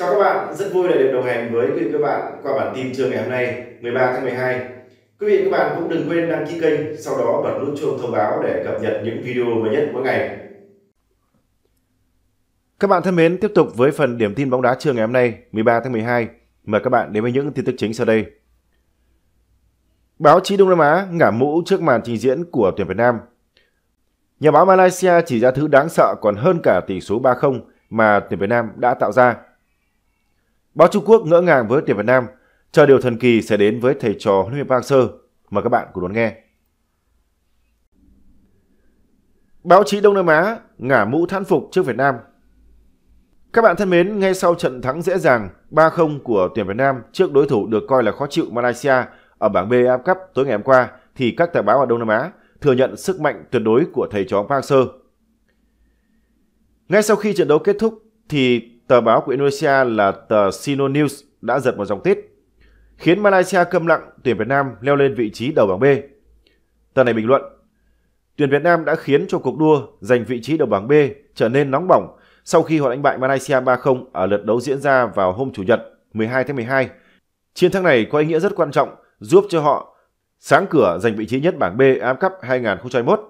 Chào các bạn, rất vui được đồng hành với quý vị các bạn qua bản tin trưa ngày hôm nay 13 tháng 12. Quý vị các bạn cũng đừng quên đăng ký kênh, sau đó bật nút chuông thông báo để cập nhật những video mới nhất mỗi ngày. Các bạn thân mến, tiếp tục với phần điểm tin bóng đá trưa ngày hôm nay 13 tháng 12. Mời các bạn đến với những tin tức chính sau đây. Báo chí Đông Nam Á ngả mũ trước màn trình diễn của tuyển Việt Nam. Nhà báo Malaysia chỉ ra thứ đáng sợ còn hơn cả tỷ số 3-0 mà tuyển Việt Nam đã tạo ra – Báo Trung Quốc ngỡ ngàng với tuyển Việt Nam, chờ điều thần kỳ sẽ đến với thầy trò huấn luyện Park Sơ. Mời các bạn cùng đón nghe. Báo chí Đông Nam Á ngả mũ thán phục trước Việt Nam. Các bạn thân mến, ngay sau trận thắng dễ dàng 3-0 của tuyển Việt Nam trước đối thủ được coi là khó chịu Malaysia ở bảng B AF Cup tối ngày hôm qua thì các tờ báo ở Đông Nam Á thừa nhận sức mạnh tuyệt đối của thầy trò Park Sơ. Ngay sau khi trận đấu kết thúc thì tờ báo của Indonesia là tờ Sino News đã giật một dòng tít, khiến Malaysia câm lặng tuyển Việt Nam leo lên vị trí đầu bảng B. Tờ này bình luận, tuyển Việt Nam đã khiến cho cuộc đua giành vị trí đầu bảng B trở nên nóng bỏng sau khi họ đánh bại Malaysia 3-0 ở lượt đấu diễn ra vào hôm Chủ nhật 12 tháng 12. Chiến thắng này có ý nghĩa rất quan trọng giúp cho họ sáng cửa giành vị trí nhất bảng B AFC Cup 2021.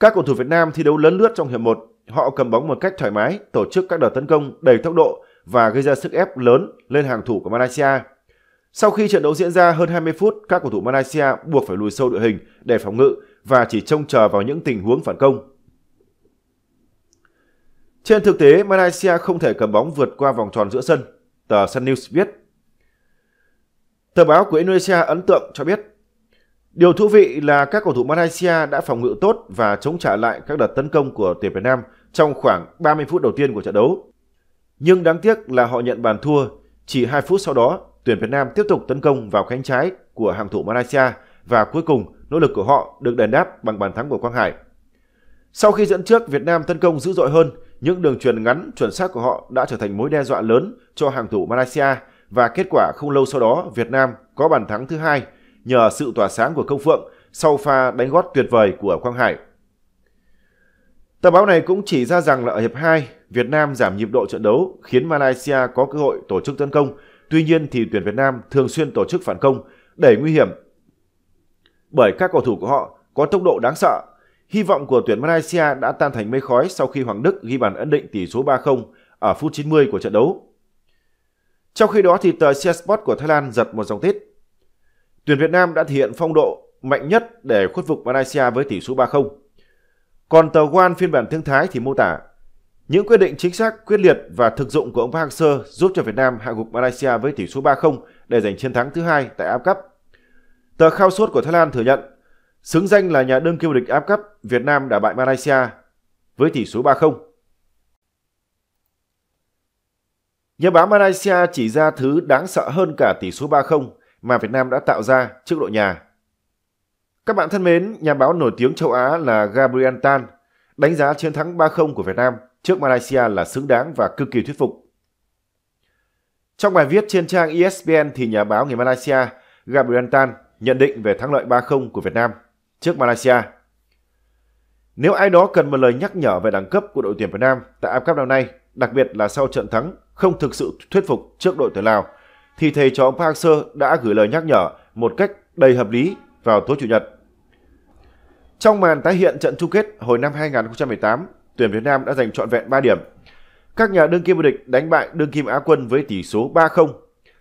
Các cầu thủ Việt Nam thi đấu lớn lướt trong hiệp 1 Họ cầm bóng một cách thoải mái, tổ chức các đợt tấn công đầy tốc độ và gây ra sức ép lớn lên hàng thủ của Malaysia. Sau khi trận đấu diễn ra hơn 20 phút, các cầu thủ Malaysia buộc phải lùi sâu đội hình để phòng ngự và chỉ trông chờ vào những tình huống phản công. Trên thực tế, Malaysia không thể cầm bóng vượt qua vòng tròn giữa sân, tờ Sun News viết. Tờ báo của Indonesia ấn tượng cho biết Điều thú vị là các cầu thủ Malaysia đã phòng ngự tốt và chống trả lại các đợt tấn công của tuyển Việt Nam trong khoảng 30 phút đầu tiên của trận đấu. Nhưng đáng tiếc là họ nhận bàn thua, chỉ 2 phút sau đó tuyển Việt Nam tiếp tục tấn công vào cánh trái của hàng thủ Malaysia và cuối cùng nỗ lực của họ được đền đáp bằng bàn thắng của Quang Hải. Sau khi dẫn trước, Việt Nam tấn công dữ dội hơn, những đường truyền ngắn chuẩn xác của họ đã trở thành mối đe dọa lớn cho hàng thủ Malaysia và kết quả không lâu sau đó Việt Nam có bàn thắng thứ hai nhờ sự tỏa sáng của Công Phượng sau pha đánh gót tuyệt vời của Quang Hải. Tờ báo này cũng chỉ ra rằng là ở hiệp 2, Việt Nam giảm nhịp độ trận đấu khiến Malaysia có cơ hội tổ chức tấn công. Tuy nhiên thì tuyển Việt Nam thường xuyên tổ chức phản công đẩy nguy hiểm bởi các cầu thủ của họ có tốc độ đáng sợ. Hy vọng của tuyển Malaysia đã tan thành mây khói sau khi Hoàng Đức ghi bàn ấn định tỷ số 3-0 ở phút 90 của trận đấu. Trong khi đó thì tờ Siasport của Thái Lan giật một dòng tít Tuyển Việt Nam đã thể hiện phong độ mạnh nhất để khuất phục Malaysia với tỷ số 3-0. Còn tờ Quan phiên bản tiếng Thái thì mô tả những quyết định chính xác, quyết liệt và thực dụng của ông Park Hang-seo giúp cho Việt Nam hạ gục Malaysia với tỷ số 3-0 để giành chiến thắng thứ hai tại AF Cup. Tờ Khao Suốt của Thái Lan thừa nhận, xứng danh là nhà đương kim địch AF Cup, Việt Nam đã bại Malaysia với tỷ số 3-0. Nhà báo Malaysia chỉ ra thứ đáng sợ hơn cả tỷ số 3-0 mà Việt Nam đã tạo ra trước đội nhà. Các bạn thân mến, nhà báo nổi tiếng châu Á là Gabriel Tan đánh giá chiến thắng 3-0 của Việt Nam trước Malaysia là xứng đáng và cực kỳ thuyết phục. Trong bài viết trên trang ESPN thì nhà báo người Malaysia Gabriel Tan nhận định về thắng lợi 3-0 của Việt Nam trước Malaysia. Nếu ai đó cần một lời nhắc nhở về đẳng cấp của đội tuyển Việt Nam tại AFF năm nay, đặc biệt là sau trận thắng không thực sự thuyết phục trước đội tuyển Lào thì thầy trò Park Sơ đã gửi lời nhắc nhở một cách đầy hợp lý vào tối chủ nhật. Trong màn tái hiện trận chung kết hồi năm 2018, tuyển Việt Nam đã giành trọn vẹn 3 điểm. Các nhà đương kim vô địch đánh bại đương kim Á quân với tỷ số 3-0.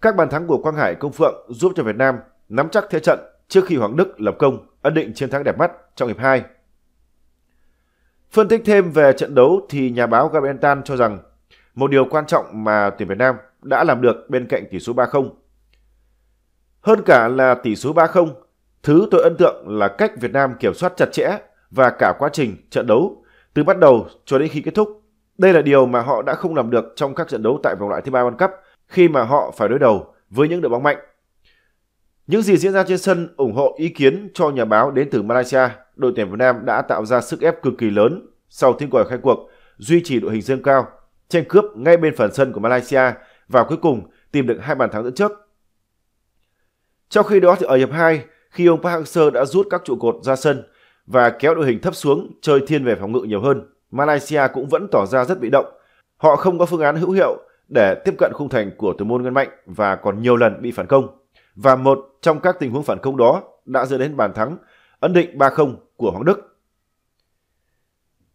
Các bàn thắng của Quang Hải, Công Phượng giúp cho Việt Nam nắm chắc thế trận trước khi Hoàng Đức lập công ấn định chiến thắng đẹp mắt trong hiệp 2. Phân tích thêm về trận đấu thì nhà báo Gabriel Tan cho rằng một điều quan trọng mà tuyển Việt Nam đã làm được bên cạnh tỷ số 3-0. Hơn cả là tỷ số 3-0, thứ tôi ấn tượng là cách Việt Nam kiểm soát chặt chẽ và cả quá trình trận đấu từ bắt đầu cho đến khi kết thúc. Đây là điều mà họ đã không làm được trong các trận đấu tại vòng loại thứ ba World Cup khi mà họ phải đối đầu với những đội bóng mạnh. Những gì diễn ra trên sân ủng hộ ý kiến cho nhà báo đến từ Malaysia, đội tuyển Việt Nam đã tạo ra sức ép cực kỳ lớn sau tiếng còi khai cuộc, duy trì đội hình dương cao, tranh cướp ngay bên phần sân của Malaysia và cuối cùng tìm được hai bàn thắng dẫn trước. Trong khi đó thì ở hiệp 2, khi ông Park Hang-seo đã rút các trụ cột ra sân và kéo đội hình thấp xuống chơi thiên về phòng ngự nhiều hơn, Malaysia cũng vẫn tỏ ra rất bị động. Họ không có phương án hữu hiệu để tiếp cận khung thành của thủ môn Ngân Mạnh và còn nhiều lần bị phản công. Và một trong các tình huống phản công đó đã dẫn đến bàn thắng ấn định 3-0 của Hoàng Đức.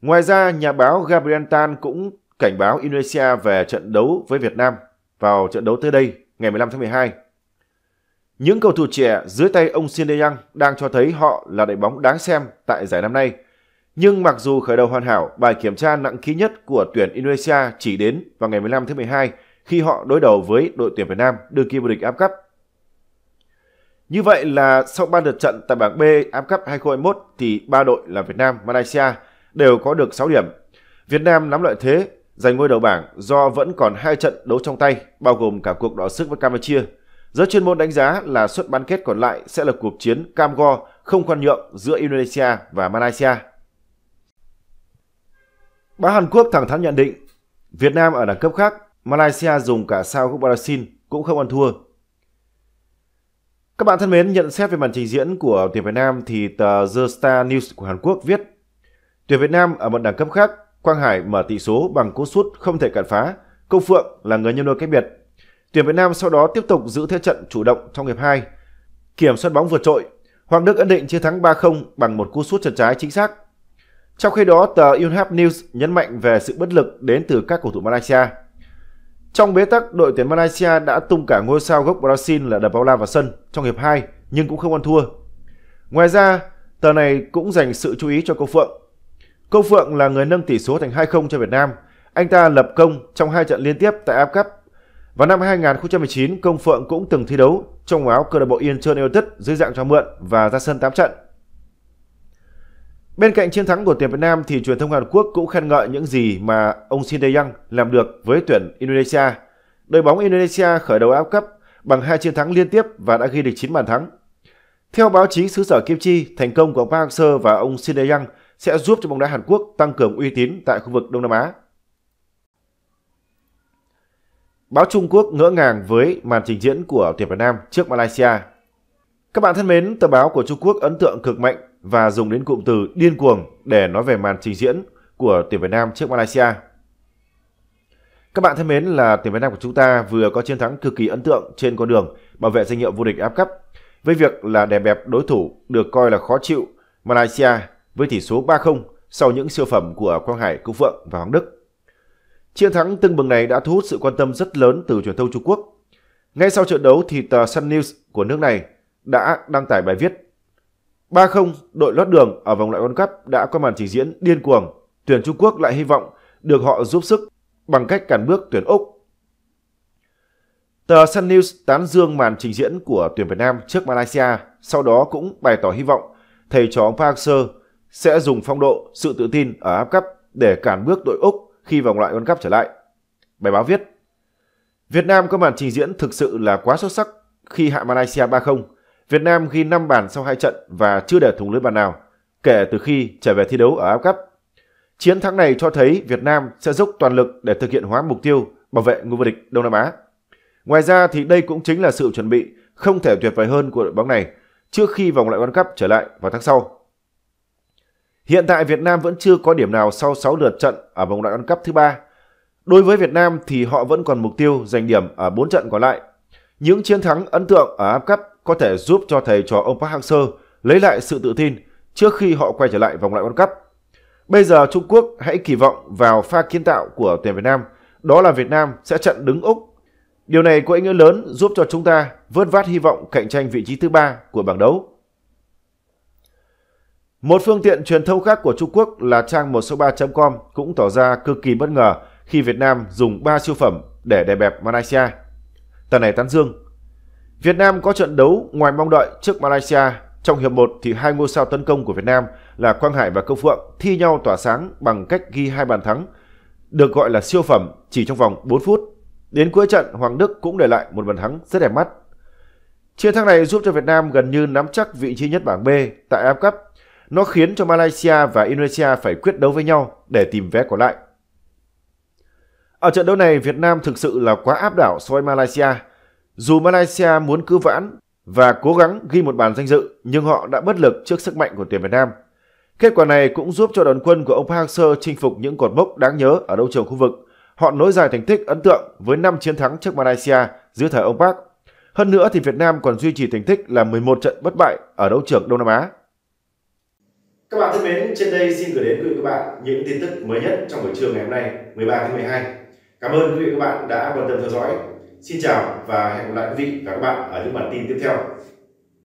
Ngoài ra, nhà báo Gabriel Tan cũng cảnh báo Indonesia về trận đấu với Việt Nam vào trận đấu tới đây ngày 15 tháng 12. Những cầu thủ trẻ dưới tay ông Shin Young đang cho thấy họ là đội bóng đáng xem tại giải năm nay. Nhưng mặc dù khởi đầu hoàn hảo, bài kiểm tra nặng ký nhất của tuyển Indonesia chỉ đến vào ngày 15 tháng 12 khi họ đối đầu với đội tuyển Việt Nam đương kỳ vô địch Áp Cấp. Như vậy là sau ba lượt trận tại bảng B Áp Cấp 2021 thì ba đội là Việt Nam, Malaysia đều có được 6 điểm. Việt Nam nắm lợi thế Giành ngôi đầu bảng do vẫn còn hai trận đấu trong tay, bao gồm cả cuộc đọ sức với Campuchia. Giới chuyên môn đánh giá là suất bán kết còn lại sẽ là cuộc chiến cam go không khoan nhượng giữa Indonesia và Malaysia. Báo Hàn Quốc thẳng thắn nhận định, Việt Nam ở đẳng cấp khác, Malaysia dùng cả sao của Brazil cũng không ăn thua. Các bạn thân mến, nhận xét về màn trình diễn của tuyển Việt Nam thì tờ The Star News của Hàn Quốc viết Tuyển Việt Nam ở một đẳng cấp khác Quang Hải mở tỷ số bằng cú sút không thể cản phá, Công Phượng là người nhân đôi cách biệt. Tuyển Việt Nam sau đó tiếp tục giữ thế trận chủ động trong hiệp 2. Kiểm soát bóng vượt trội, Hoàng Đức ấn định chiến thắng 3-0 bằng một cú sút chân trái chính xác. Trong khi đó, tờ UnHap News nhấn mạnh về sự bất lực đến từ các cầu thủ Malaysia. Trong bế tắc, đội tuyển Malaysia đã tung cả ngôi sao gốc Brazil là Dapaula vào sân trong hiệp 2 nhưng cũng không ăn thua. Ngoài ra, tờ này cũng dành sự chú ý cho Cầu Phượng Câu Phượng là người nâng tỷ số thành 2-0 cho Việt Nam. Anh ta lập công trong hai trận liên tiếp tại AFF Cup. Vào năm 2019, Công Phượng cũng từng thi đấu trong áo câu lạc bộ Incheon United dưới dạng cho mượn và ra sân 8 trận. Bên cạnh chiến thắng của tuyển Việt Nam thì truyền thông Hàn Quốc cũng khen ngợi những gì mà ông Shin Tae-yang làm được với tuyển Indonesia. Đội bóng Indonesia khởi đầu áp Cup bằng hai chiến thắng liên tiếp và đã ghi được 9 bàn thắng. Theo báo chí xứ sở Kim Chi, thành công của Park Hang-seo và ông Shin Tae-yang sẽ giúp cho bóng đá Hàn Quốc tăng cường uy tín tại khu vực Đông Nam Á. Báo Trung Quốc ngỡ ngàng với màn trình diễn của tuyển Việt Nam trước Malaysia. Các bạn thân mến, tờ báo của Trung Quốc ấn tượng cực mạnh và dùng đến cụm từ điên cuồng để nói về màn trình diễn của tuyển Việt Nam trước Malaysia. Các bạn thân mến là tuyển Việt Nam của chúng ta vừa có chiến thắng cực kỳ ấn tượng trên con đường bảo vệ danh hiệu vô địch áp cấp với việc là đè bẹp đối thủ được coi là khó chịu Malaysia với tỷ số 3-0 sau những siêu phẩm của Quang Hải, Cúc Phượng và Hoàng Đức. Chiến thắng tưng bừng này đã thu hút sự quan tâm rất lớn từ truyền thông Trung Quốc. Ngay sau trận đấu thì tờ Sun News của nước này đã đăng tải bài viết 3-0 đội lót đường ở vòng loại World Cup đã có màn trình diễn điên cuồng. Tuyển Trung Quốc lại hy vọng được họ giúp sức bằng cách cản bước tuyển Úc. Tờ Sun News tán dương màn trình diễn của tuyển Việt Nam trước Malaysia, sau đó cũng bày tỏ hy vọng thầy trò ông Park Hang-seo sẽ dùng phong độ, sự tự tin ở Áp Cup để cản bước đội Úc khi vòng loại World Cup trở lại. Bài báo viết Việt Nam có màn trình diễn thực sự là quá xuất sắc khi hạ Malaysia 3-0. Việt Nam ghi 5 bàn sau 2 trận và chưa để thủng lưới bàn nào kể từ khi trở về thi đấu ở Áp Cup. Chiến thắng này cho thấy Việt Nam sẽ dốc toàn lực để thực hiện hóa mục tiêu bảo vệ ngôi vô địch Đông Nam Á. Ngoài ra thì đây cũng chính là sự chuẩn bị không thể tuyệt vời hơn của đội bóng này trước khi vòng loại World Cup trở lại vào tháng sau. Hiện tại Việt Nam vẫn chưa có điểm nào sau 6 lượt trận ở vòng loại World Cup thứ ba. Đối với Việt Nam thì họ vẫn còn mục tiêu giành điểm ở 4 trận còn lại. Những chiến thắng ấn tượng ở AF Cup có thể giúp cho thầy trò ông Park Hang-seo lấy lại sự tự tin trước khi họ quay trở lại vòng loại World Cup. Bây giờ Trung Quốc hãy kỳ vọng vào pha kiến tạo của tuyển Việt Nam, đó là Việt Nam sẽ trận đứng Úc. Điều này có ý nghĩa lớn giúp cho chúng ta vớt vát hy vọng cạnh tranh vị trí thứ ba của bảng đấu. Một phương tiện truyền thông khác của Trung Quốc là trang 163.com cũng tỏ ra cực kỳ bất ngờ khi Việt Nam dùng 3 siêu phẩm để đè bẹp Malaysia. Tờ này tán dương. Việt Nam có trận đấu ngoài mong đợi trước Malaysia. Trong hiệp 1 thì hai ngôi sao tấn công của Việt Nam là Quang Hải và Công Phượng thi nhau tỏa sáng bằng cách ghi hai bàn thắng, được gọi là siêu phẩm chỉ trong vòng 4 phút. Đến cuối trận, Hoàng Đức cũng để lại một bàn thắng rất đẹp mắt. Chiến thắng này giúp cho Việt Nam gần như nắm chắc vị trí nhất bảng B tại AFF Cup nó khiến cho Malaysia và Indonesia phải quyết đấu với nhau để tìm vé còn lại. Ở trận đấu này, Việt Nam thực sự là quá áp đảo so với Malaysia. Dù Malaysia muốn cứu vãn và cố gắng ghi một bàn danh dự, nhưng họ đã bất lực trước sức mạnh của tuyển Việt Nam. Kết quả này cũng giúp cho đoàn quân của ông Park Hang-seo chinh phục những cột mốc đáng nhớ ở đấu trường khu vực. Họ nối dài thành tích ấn tượng với 5 chiến thắng trước Malaysia dưới thời ông Park. Hơn nữa thì Việt Nam còn duy trì thành tích là 11 trận bất bại ở đấu trường Đông Nam Á các bạn thân mến, trên đây xin gửi đến quý vị các bạn những tin tức mới nhất trong buổi trưa ngày hôm nay 13 tháng 12. Cảm ơn quý vị các bạn đã quan tâm theo dõi. Xin chào và hẹn gặp lại quý vị và các bạn ở những bản tin tiếp theo.